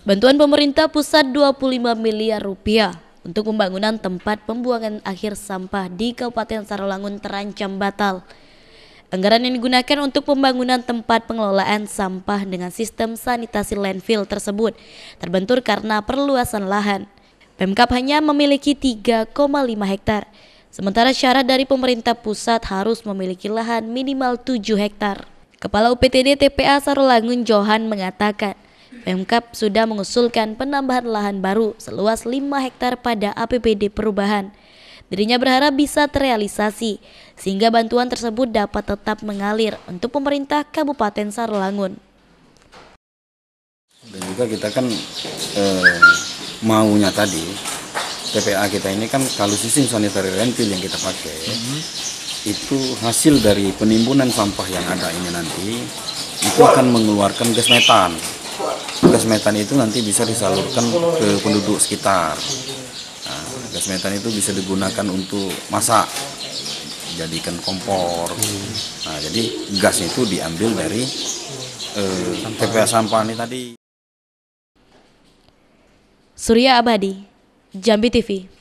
Bantuan pemerintah pusat 25 miliar rupiah untuk pembangunan tempat pembuangan akhir sampah di Kabupaten Sarolangun terancam batal. Anggaran yang digunakan untuk pembangunan tempat pengelolaan sampah dengan sistem sanitasi landfill tersebut terbentur karena perluasan lahan. Pemkap hanya memiliki 3,5 hektar, sementara syarat dari pemerintah pusat harus memiliki lahan minimal 7 hektar. Kepala UPTD TPA Sarolangun Johan mengatakan, Pemkap sudah mengusulkan penambahan lahan baru seluas 5 hektar pada APBD perubahan. Dirinya berharap bisa terrealisasi sehingga bantuan tersebut dapat tetap mengalir untuk pemerintah Kabupaten Sarolangun. Dan juga kita kan eh, maunya tadi TPA kita ini kan kalau sistem sanitary rentil yang kita pakai mm -hmm. itu hasil dari penimbunan sampah yang ada ini nanti itu akan mengeluarkan gas metan gas metan itu nanti bisa disalurkan ke penduduk sekitar nah, gas metan itu bisa digunakan untuk masak jadikan kompor nah jadi gas itu diambil dari eh, TPA sampah ini tadi Surya Abadi Jambi TV